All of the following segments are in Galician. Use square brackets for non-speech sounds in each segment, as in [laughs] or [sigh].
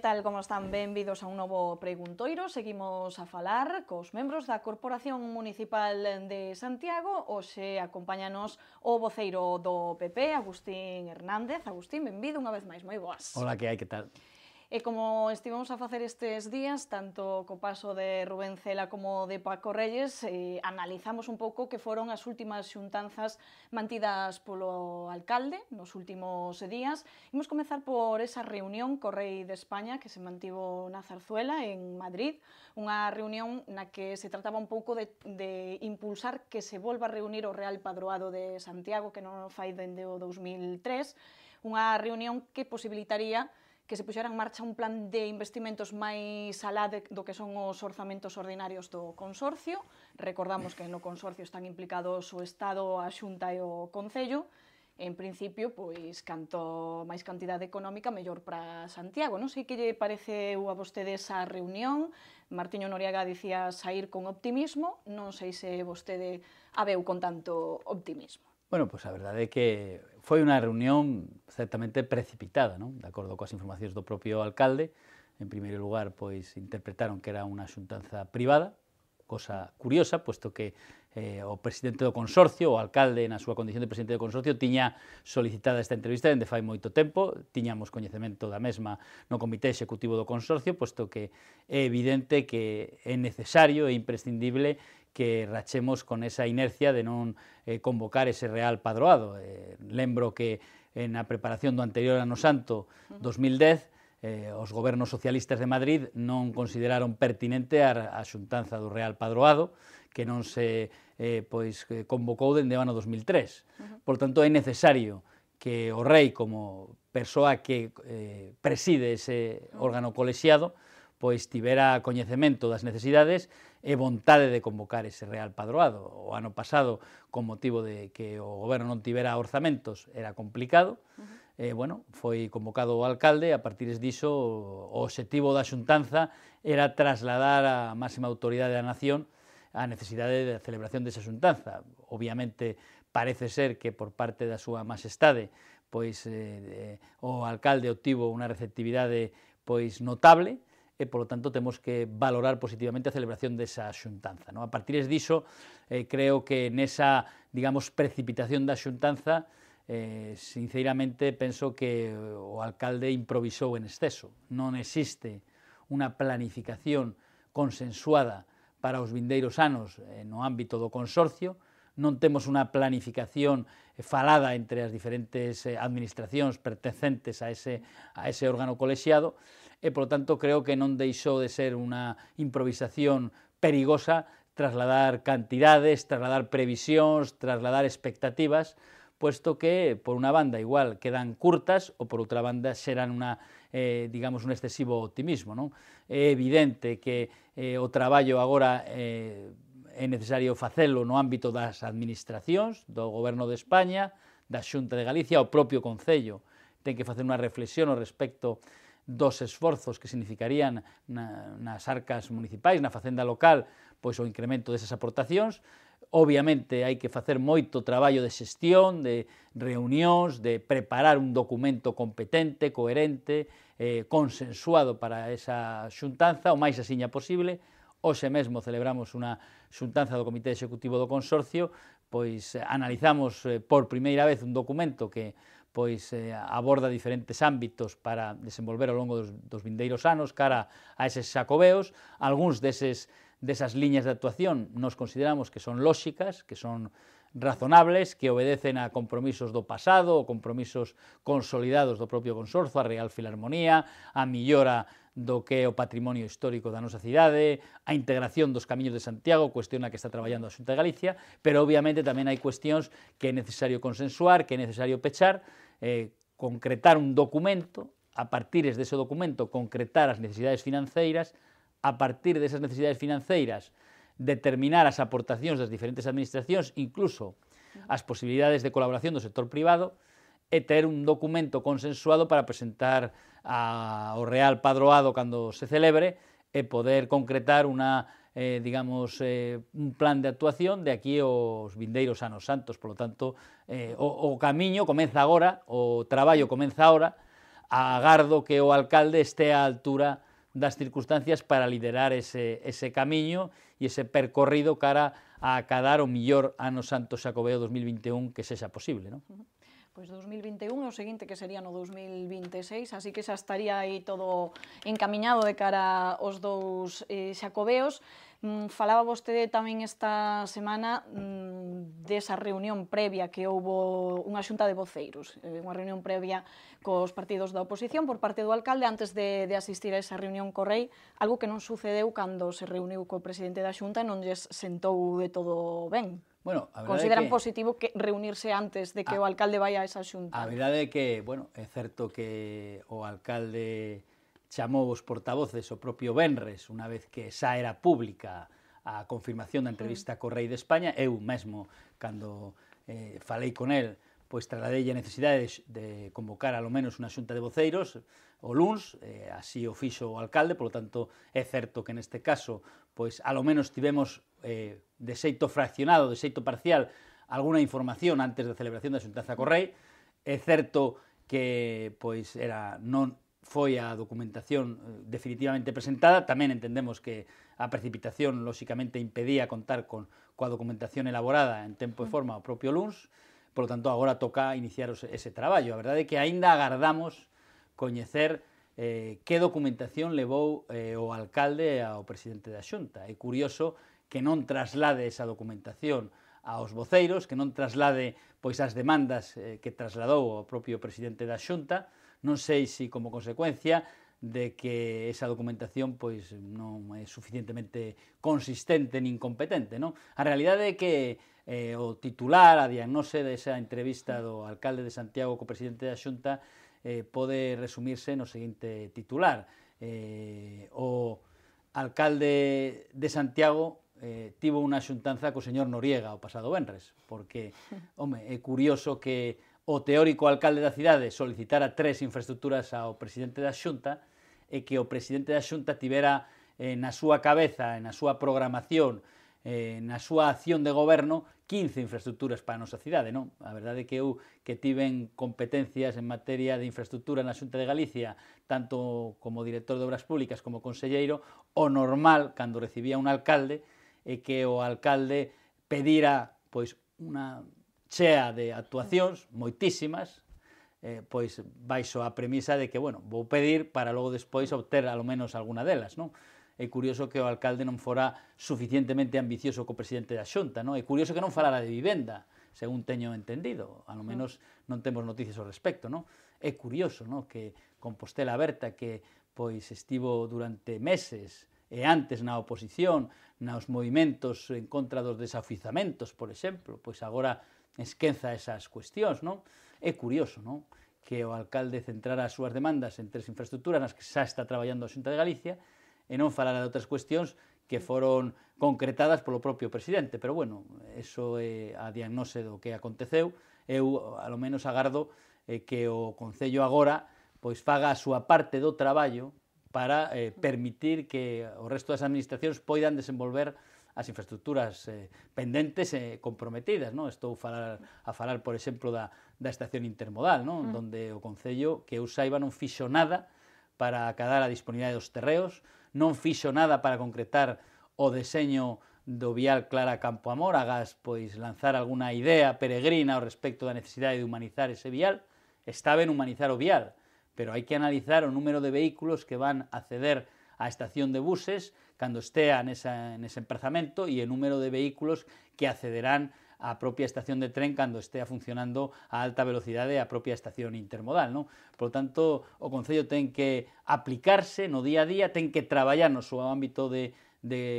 tal como están? Benvidos a un novo preguntoiro. Seguimos a falar cos membros da Corporación Municipal de Santiago. Oxe acompáñanos o voceiro do PP, Agustín Hernández. Agustín, benvido unha vez máis. Moi boas. Hola, que hai, que tal? E como estivemos a facer estes días, tanto co paso de Rubén Cela como de Paco Reyes, eh, analizamos un pouco que foron as últimas xuntanzas mantidas polo alcalde nos últimos días. Imos comezar por esa reunión co rei de España que se mantivo na Zarzuela, en Madrid, unha reunión na que se trataba un pouco de, de impulsar que se volva a reunir o Real Padroado de Santiago, que non o fai dende o 2003, unha reunión que posibilitaría que se puxera en marcha un plan de investimentos máis alá de, do que son os orzamentos ordinarios do consorcio. Recordamos que no consorcio están implicados o Estado, a Xunta e o Concello. En principio, pois, canto máis cantidade económica, mellor para Santiago. Non sei que lle pareceu a vostede esa reunión. Martiño Noriega dicía sair con optimismo. Non sei se vostede a veu con tanto optimismo. Bueno, pois pues a verdade é que foi unha reunión certamente precipitada, non? de acordo coas informacións do propio alcalde. En primeiro lugar, pois interpretaron que era unha xuntanza privada, cosa curiosa, puesto que eh, o presidente do consorcio, o alcalde na súa condición de presidente do consorcio, tiña solicitada esta entrevista dende fai moito tempo, tiñamos coñecemento da mesma no comité executivo do consorcio, puesto que é evidente que é necesario e imprescindible que rachemos con esa inercia de non eh, convocar ese real padroado. Eh, lembro que na preparación do anterior ano santo 2010 eh, os gobernos socialistas de Madrid non consideraron pertinente a, a xuntanza do Real Padroado que non se eh, pois convocou dende o ano 2003. Uh -huh. Por tanto, é necesario que o rei como persoa que eh, preside ese órgano colexiado pois tivera coñecemento das necesidades e vontade de convocar ese Real Padroado. O ano pasado, con motivo de que o goberno non tivera orzamentos, era complicado, uh -huh. Eh, bueno, foi convocado o alcalde, a partir diso o objetivo da xuntanza era trasladar a máxima autoridade da nación a necesidade de celebración desa xuntanza. Obviamente, parece ser que por parte da súa majestade pois eh, eh, o alcalde obtivo unha receptividade pois notable, e, polo tanto, temos que valorar positivamente a celebración desa xuntanza. Non? A partir diso, eh, creo que nesa, digamos, precipitación da xuntanza, eh, sinceramente, penso que o alcalde improvisou en exceso. Non existe unha planificación consensuada para os vindeiros anos eh, no ámbito do consorcio, no tenemos una planificación eh, falada entre las diferentes eh, administraciones pertencentes a ese, a ese órgano colegiado. E, por lo tanto, creo que no dejó de ser una improvisación perigosa trasladar cantidades, trasladar previsiones, trasladar expectativas, puesto que por una banda igual quedan curtas o por otra banda serán eh, digamos, un excesivo optimismo. no evidente que o ahora... é necesario facelo no ámbito das administracións, do Goberno de España, da Xunta de Galicia, o propio Concello. Ten que facer unha reflexión ao respecto dos esforzos que significarían na, nas arcas municipais, na facenda local, pois o incremento desas aportacións. Obviamente hai que facer moito traballo de xestión, de reunións, de preparar un documento competente, coherente, eh, consensuado para esa xuntanza, o máis asiña posible, Hoxe mesmo celebramos unha xuntanza do Comité Executivo do Consorcio, pois eh, analizamos eh, por primeira vez un documento que pois eh, aborda diferentes ámbitos para desenvolver ao longo dos, dos vindeiros anos cara a eses xacobeos. Alguns deses, desas liñas de actuación nos consideramos que son lóxicas, que son razonables que obedecen a compromisos do pasado, compromisos consolidados do propio consorcio, a Real Filarmonía, a millora do que é o patrimonio histórico da nosa cidade, a integración dos camiños de Santiago, cuestión na que está traballando a Xunta de Galicia, pero obviamente tamén hai cuestións que é necesario consensuar, que é necesario pechar, eh, concretar un documento, a partir dese documento concretar as necesidades financeiras, a partir desas necesidades financeiras determinar as aportacións das diferentes administracións, incluso as posibilidades de colaboración do sector privado, e ter un documento consensuado para presentar ao Real Padroado cando se celebre e poder concretar unha eh, digamos, eh, un plan de actuación de aquí os vindeiros anos santos, polo tanto, eh, o, o camiño comeza agora, o traballo comeza agora, agardo que o alcalde este á altura das circunstancias para liderar ese, ese camiño e ese percorrido cara a acadar o millor ano santo xacobeo 2021 que sexa posible. Non? pois 2021 o seguinte que sería no 2026, así que xa estaría aí todo encaminhado de cara aos dous eh, xacobeos. Mm, falaba vostede tamén esta semana mm, desa reunión previa que houbo unha xunta de voceiros, eh, unha reunión previa cos partidos da oposición por parte do alcalde antes de, de asistir a esa reunión co rei, algo que non sucedeu cando se reuniu co presidente da xunta e non lles sentou de todo ben. Bueno, a consideran que, positivo que reunirse antes de que a, ah. o alcalde vaya a esa xunta. A verdade é que, bueno, é certo que o alcalde chamou os portavoces o propio Benres, unha vez que xa era pública a confirmación da entrevista co rei de España, eu mesmo, cando eh, falei con el, pois trasladei a necesidade de, de convocar alo menos unha xunta de voceiros o LUNS, eh, así o fixo o alcalde, polo tanto é certo que neste caso pois alo menos tivemos eh, de xeito fraccionado, de xeito parcial, alguna información antes da celebración da xuntanza co rei. É certo que pois era non foi a documentación eh, definitivamente presentada, tamén entendemos que a precipitación lóxicamente impedía contar con coa documentación elaborada en tempo e forma o propio LUNS, polo tanto agora toca iniciar ese traballo. A verdade é que aínda agardamos coñecer eh, que documentación levou eh, o alcalde ao presidente da Xunta. É curioso que non traslade esa documentación aos voceiros, que non traslade pois as demandas eh, que trasladou o propio presidente da Xunta, non sei se como consecuencia de que esa documentación pois non é suficientemente consistente nin competente, non? A realidade é que eh, o titular, a diagnose desa entrevista do alcalde de Santiago co presidente da Xunta eh, pode resumirse no seguinte titular. Eh, o alcalde de Santiago eh, tivo unha xuntanza co señor Noriega o pasado Benres, porque, [laughs] home, é curioso que o teórico alcalde da cidade solicitara tres infraestructuras ao presidente da xunta e que o presidente da xunta tivera eh, na súa cabeza, na súa programación, eh, na súa acción de goberno 15 infraestructuras para a nosa cidade, non? A verdade é que eu que tiven competencias en materia de infraestructura na Xunta de Galicia, tanto como director de Obras Públicas como conselleiro, o normal, cando recibía un alcalde, e que o alcalde pedira pois unha chea de actuacións, moitísimas, eh, pois baixo a premisa de que, bueno, vou pedir para logo despois obter alo menos alguna delas, non? É curioso que o alcalde non fora suficientemente ambicioso co presidente da Xunta, non? É curioso que non falara de vivenda, según teño entendido, alo ah. menos non temos noticias ao respecto, non? É curioso, non, que Compostela Aberta, que pois estivo durante meses e antes na oposición, nos movimentos en contra dos desafizamentos, por exemplo, pois agora esquenza esas cuestións, non? É curioso, non? que o alcalde centrara as súas demandas en tres infraestructuras nas que xa está traballando a Xunta de Galicia e non falara de outras cuestións que foron concretadas polo propio presidente, pero bueno, eso é a diagnose do que aconteceu. Eu, alo menos, agardo eh, que o Concello agora pois faga a súa parte do traballo para eh, permitir que o resto das administracións poidan desenvolver as infraestructuras eh, pendentes e eh, comprometidas, non? Estou falar, a falar, por exemplo, da, da estación intermodal, non? Mm. Donde o Concello, que eu saiba, non fixo nada para acadar a disponibilidade dos terreos, non fixo nada para concretar o deseño do vial Clara Campo agas pois lanzar alguna idea peregrina ao respecto da necesidade de humanizar ese vial, estaba en humanizar o vial, pero hay que analizar el número de vehículos que van a acceder a estación de buses cuando esté en ese emplazamiento y el número de vehículos que accederán a propia estación de tren cuando esté funcionando a alta velocidad de a propia estación intermodal. Por lo tanto, o Concello ten que aplicarse no día a día, ten que trabajar en su ámbito de,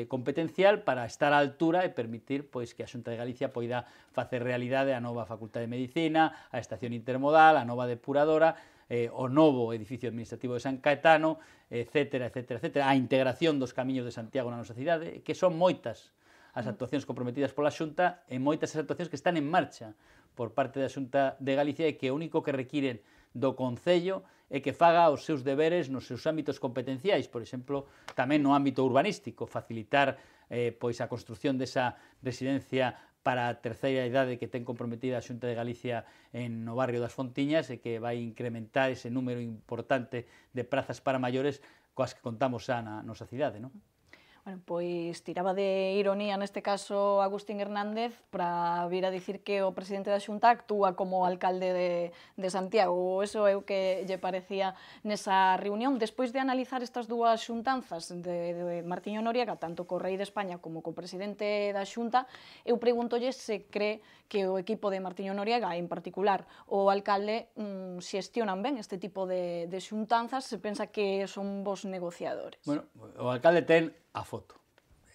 competencial para estar a altura y permitir pues, que Asunta de Galicia pueda facer realidad a nueva Facultad de Medicina, a estación intermodal, a nueva depuradora, eh, o novo edificio administrativo de San Caetano, etcétera, etcétera, etcétera, a integración dos camiños de Santiago na nosa cidade, que son moitas as mm. actuacións comprometidas pola Xunta e moitas as actuacións que están en marcha por parte da Xunta de Galicia e que o único que requiren do Concello e que faga os seus deberes nos seus ámbitos competenciais, por exemplo, tamén no ámbito urbanístico, facilitar eh, pois a construción desa residencia para a terceira idade que ten comprometida a Xunta de Galicia en no barrio das Fontiñas e que vai incrementar ese número importante de prazas para maiores coas que contamos xa na nosa cidade. Non? Bueno, pois tiraba de ironía neste caso Agustín Hernández para vir a dicir que o presidente da Xunta actúa como alcalde de, de Santiago. Eso é o que lle parecía nesa reunión. Despois de analizar estas dúas xuntanzas de, de Martiño Noriega, tanto co rei de España como co presidente da Xunta, eu preguntolle se cree que o equipo de Martiño Noriega, en particular o alcalde, mm, xestionan ben este tipo de, de xuntanzas, se pensa que son vos negociadores. Bueno, o alcalde ten a foto.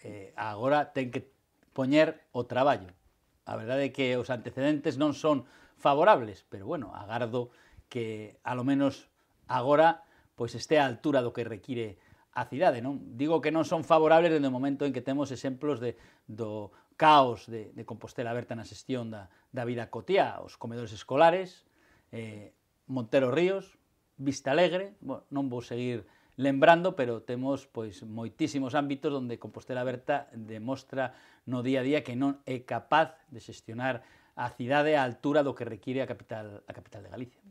Eh, agora ten que poñer o traballo. A verdade é que os antecedentes non son favorables, pero bueno, agardo que a lo menos agora pois este a altura do que require a cidade, non? Digo que non son favorables dende o momento en que temos exemplos de, do caos de, de Compostela aberta na xestión da, da vida cotía, os comedores escolares, eh, Montero Ríos, Vista Alegre, bueno, non vou seguir lembrando, pero temos pois moitísimos ámbitos onde Compostela Berta demostra no día a día que non é capaz de xestionar a cidade á altura do que require a capital, a capital de Galicia.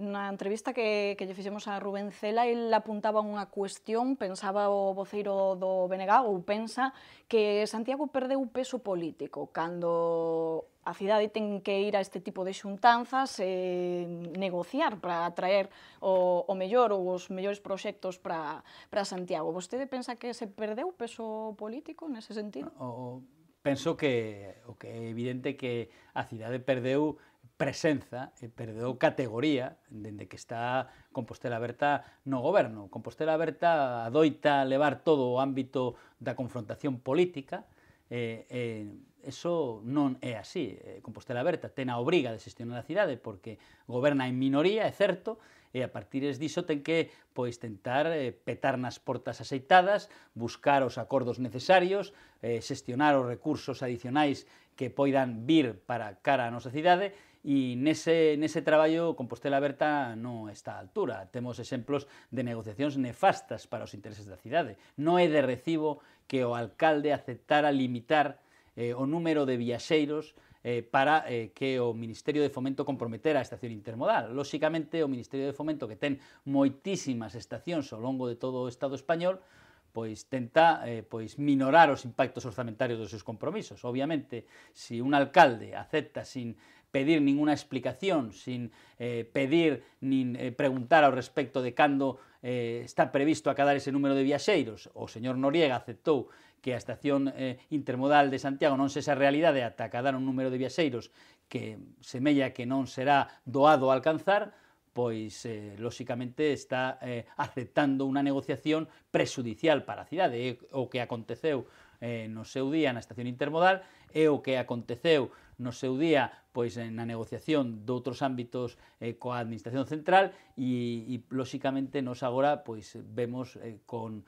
Na entrevista que, que lle fixemos a Rubén Cela, el apuntaba unha cuestión, pensaba o voceiro do BNG, ou pensa, que Santiago perdeu peso político cando a cidade ten que ir a este tipo de xuntanzas e negociar para atraer o, o mellor ou os mellores proxectos para, para Santiago. Vostede pensa que se perdeu peso político nese sentido? O, penso que o que é evidente que a cidade perdeu presenza e perdeu categoría dende que está Compostela Aberta no goberno. Compostela Aberta adoita levar todo o ámbito da confrontación política e, e eso non é así. Eh, Compostela Aberta ten a obriga de xestionar a cidade porque goberna en minoría, é certo, e a partir diso ten que pois tentar eh, petar nas portas aceitadas, buscar os acordos necesarios, eh, xestionar os recursos adicionais que poidan vir para cara a nosa cidade e nese, nese traballo Compostela Berta non está a altura. Temos exemplos de negociacións nefastas para os intereses da cidade. Non é de recibo que o alcalde aceptara limitar eh, o número de viaxeiros eh, para eh, que o Ministerio de Fomento comprometera a estación intermodal. Lóxicamente, o Ministerio de Fomento, que ten moitísimas estacións ao longo de todo o Estado español, pois tenta eh, pois minorar os impactos orzamentarios dos seus compromisos. Obviamente, se si un alcalde acepta sin pedir ninguna explicación, sin eh, pedir nin eh, preguntar ao respecto de cando eh, está previsto acadar ese número de viaxeiros. O señor Noriega aceptou que a estación eh, intermodal de Santiago non sexa realidade ata acadar un número de viaxeiros que semella que non será doado a alcanzar, pois, eh, lóxicamente, está eh, aceptando unha negociación presudicial para a cidade. o que aconteceu eh, no seu día na estación intermodal, é o que aconteceu no seu día pois eh, na negociación de outros ámbitos eh, coa Administración Central e, e lóxicamente, nos agora pois vemos eh, con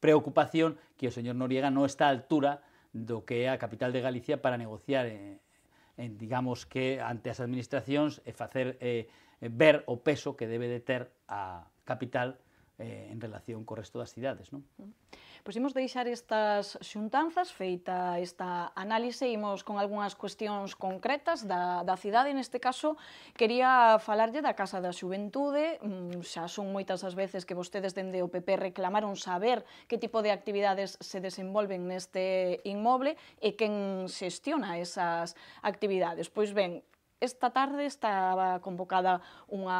preocupación que o señor Noriega non está a altura do que é a capital de Galicia para negociar eh, en, digamos que ante as administracións e facer eh, ver o peso que debe de ter a capital eh, en relación co resto das cidades. Non? Mm. Pois imos deixar estas xuntanzas, feita esta análise, imos con algunhas cuestións concretas da, da cidade. Neste caso, quería falarlle da Casa da Xuventude. Mm, xa son moitas as veces que vostedes dende o PP reclamaron saber que tipo de actividades se desenvolven neste inmoble e quen xestiona esas actividades. Pois ben, Esta tarde estaba convocada unha,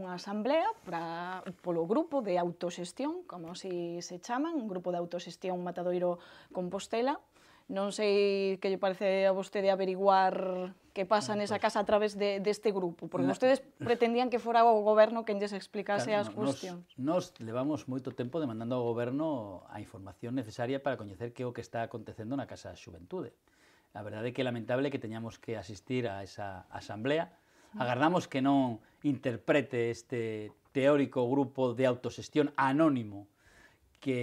unha asamblea para, polo grupo de autoxestión, como si se chaman, un grupo de autoxestión Matadoiro Compostela. Non sei que lle parece a vostede averiguar que pasa nesa casa a través de, deste de grupo, porque no. pretendían que fora o goberno quen lles explicase claro, as cuestións. Nos, nos levamos moito tempo demandando ao goberno a información necesaria para coñecer que é o que está acontecendo na Casa da Xuventude. Uh A verdade é que é lamentable que teñamos que asistir a esa asamblea. Agardamos que non interprete este teórico grupo de autosestión anónimo que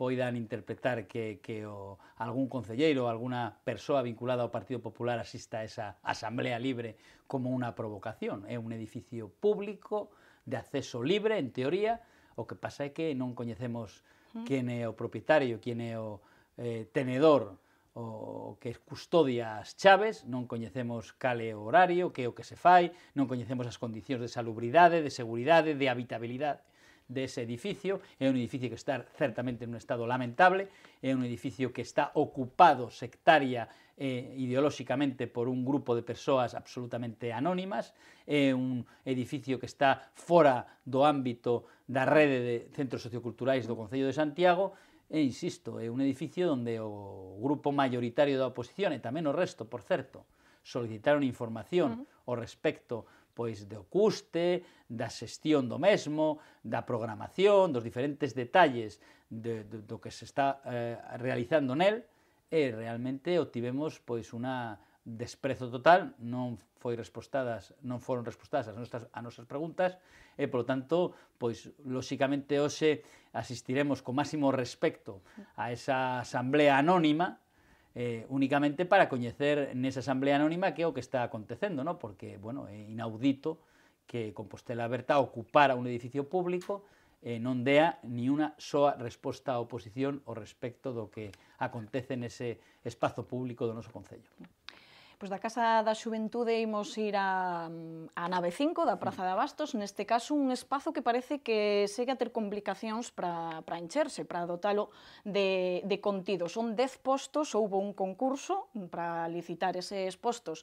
poidan interpretar que, que o, algún concelleiro ou alguna persoa vinculada ao Partido Popular asista a esa asamblea libre como unha provocación. É un edificio público de acceso libre, en teoría, o que pasa é que non coñecemos quen é o propietario, quen é o eh, tenedor o que custodia as chaves, non coñecemos cale o horario, que é o que se fai, non coñecemos as condicións de salubridade, de seguridade, de habitabilidade dese edificio, é un edificio que está certamente en un estado lamentable, é un edificio que está ocupado sectaria eh, ideolóxicamente por un grupo de persoas absolutamente anónimas, é un edificio que está fora do ámbito da rede de centros socioculturais do Concello de Santiago, e insisto, é un edificio onde o grupo maioritario da oposición e tamén o resto, por certo, solicitaron información uh -huh. ao respecto pois do custe, da xestión do mesmo, da programación, dos diferentes detalles de, de, do que se está eh, realizando nel, e realmente obtivemos pois unha desprezo total, no foi respostadas, non foron a nuestras preguntas, eh, por lo tanto, pues, lógicamente lóxicamente, asistiremos con máximo respeto a esa asamblea anónima, eh, únicamente para conocer en esa asamblea anónima qué es lo que está aconteciendo, no? porque, bueno, inaudito que Compostela Berta ocupara un edificio público e eh, non ni una sola respuesta a oposición o respecto lo que acontece en ese espacio público de nuestro Concello. Pois da Casa da Xuventude imos ir a, a nave 5 da Praza de Abastos, neste caso un espazo que parece que segue a ter complicacións para encherse, para dotalo de, de contido. Son 10 postos, houbo un concurso para licitar eses postos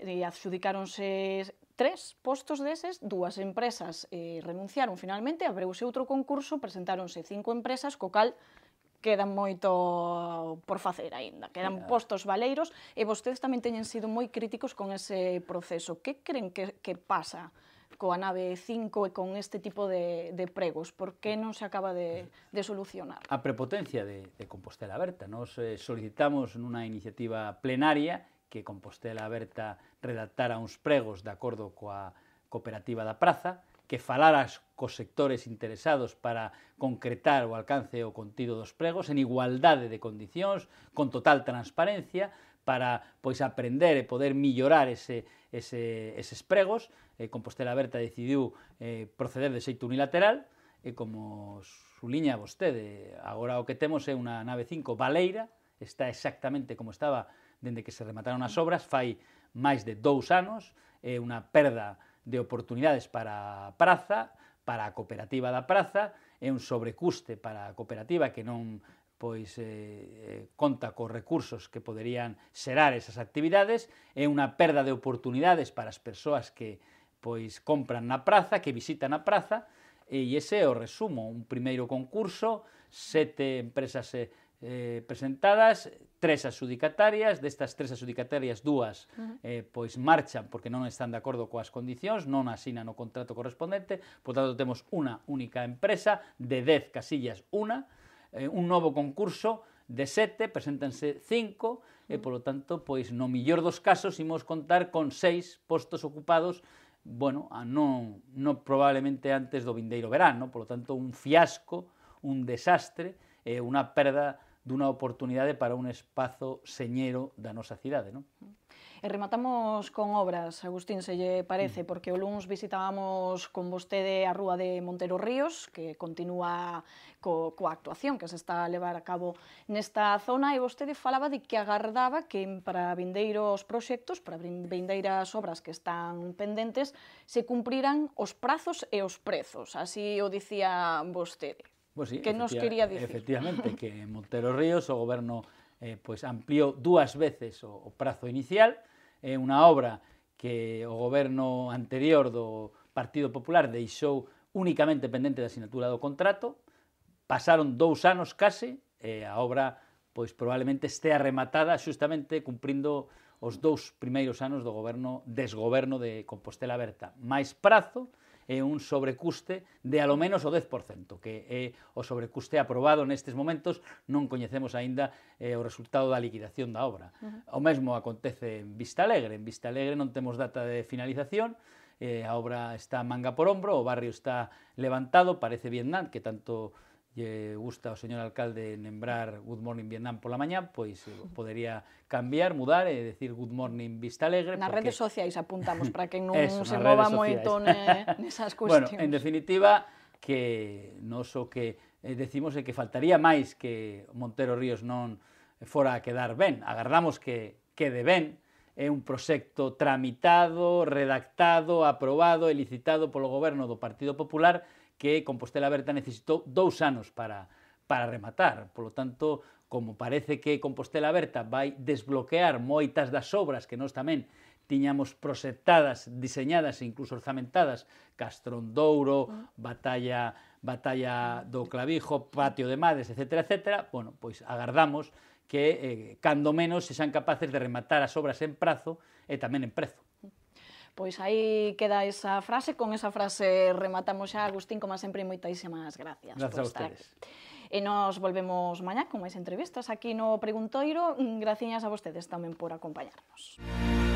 e adxudicáronse tres postos deses, dúas empresas eh, renunciaron finalmente, abreuse outro concurso, presentáronse cinco empresas, co cal quedan moito por facer aínda, quedan yeah. postos valeiros e vostedes tamén teñen sido moi críticos con ese proceso. Que creen que, que pasa coa nave 5 e con este tipo de, de pregos? Por que non se acaba de, de solucionar? A prepotencia de, de Compostela Aberta. Nos eh, solicitamos nunha iniciativa plenaria que Compostela Aberta redactara uns pregos de acordo coa cooperativa da praza, que falaras cos sectores interesados para concretar o alcance o contido dos pregos en igualdade de condicións, con total transparencia, para pois aprender e poder millorar ese, ese, eses pregos. Eh, Compostela Berta decidiu eh, proceder de xeito unilateral, e como suliña vostede, agora o que temos é unha nave 5 baleira, está exactamente como estaba dende que se remataron as obras, fai máis de dous anos, é unha perda de oportunidades para a praza, para a cooperativa da praza, é un sobrecuste para a cooperativa que non pois eh, eh, conta cos recursos que poderían xerar esas actividades, é unha perda de oportunidades para as persoas que pois compran na praza, que visitan a praza, e ese é o resumo, un primeiro concurso, sete empresas eh, eh, presentadas, tres adjudicatarias, destas tres adjudicatarias, dúas uh -huh. eh, pois marchan porque non están de acordo coas condicións, non asinan o contrato correspondente, por tanto temos unha única empresa de 10 casillas unha, eh, un novo concurso de sete, preséntanse cinco, e polo tanto, pois no millor dos casos imos contar con seis postos ocupados bueno, a non, non probablemente antes do vindeiro verán, polo tanto, un fiasco, un desastre, eh, unha perda dunha oportunidade para un espazo señero da nosa cidade. Non? E rematamos con obras, Agustín, se lle parece, mm. porque o luns visitábamos con vostede a Rúa de Montero Ríos, que continúa co, coa actuación que se está a levar a cabo nesta zona, e vostede falaba de que agardaba que para vindeiros proxectos, para vindeiras obras que están pendentes, se cumpriran os prazos e os prezos, así o dicía vostede. Pues sí, que nos quería dicir. Efectivamente, [laughs] que en Montero Ríos o goberno eh, pois ampliou dúas veces o, o prazo inicial, é eh, unha obra que o goberno anterior do Partido Popular deixou únicamente pendente da asignatura do contrato, pasaron dous anos case, e eh, a obra pois probablemente estea rematada xustamente cumprindo os dous primeiros anos do goberno desgoberno de Compostela Berta. Máis prazo, é un sobrecuste de alo menos o 10%, que é o sobrecuste aprobado nestes momentos, non coñecemos aínda eh, o resultado da liquidación da obra. Uh -huh. O mesmo acontece en Vista Alegre, en Vista Alegre non temos data de finalización, eh, a obra está manga por hombro, o barrio está levantado, parece Vietnam, que tanto lle gusta ao señor alcalde lembrar Good Morning Vietnam pola mañá, pois eh, podería cambiar, mudar e decir Good Morning Vista Alegre. Nas porque... redes sociais apuntamos para que [laughs] non Eso, se mova moito ne, [laughs] nesas cuestións. Bueno, en definitiva, que non o que eh, decimos é que faltaría máis que Montero Ríos non fora a quedar ben. Agardamos que quede ben, é un proxecto tramitado, redactado, aprobado e licitado polo goberno do Partido Popular que Compostela Aberta necesitou dous anos para, para rematar. Polo tanto, como parece que Compostela Aberta vai desbloquear moitas das obras que nós tamén tiñamos proxectadas, diseñadas e incluso orzamentadas, Castrondouro, mm. Batalla Batalla do Clavijo, Patio de Mades, etc. etc. Bueno, pois agardamos que, eh, cando menos, se sean capaces de rematar as obras en prazo e tamén en prezo. Pois aí queda esa frase, con esa frase rematamos xa, Agustín, como sempre, moitaísimas gracias. Gracias por estar a ustedes. E nos volvemos mañá con máis entrevistas aquí no Preguntoiro. Graciñas a vostedes tamén por acompañarnos. Música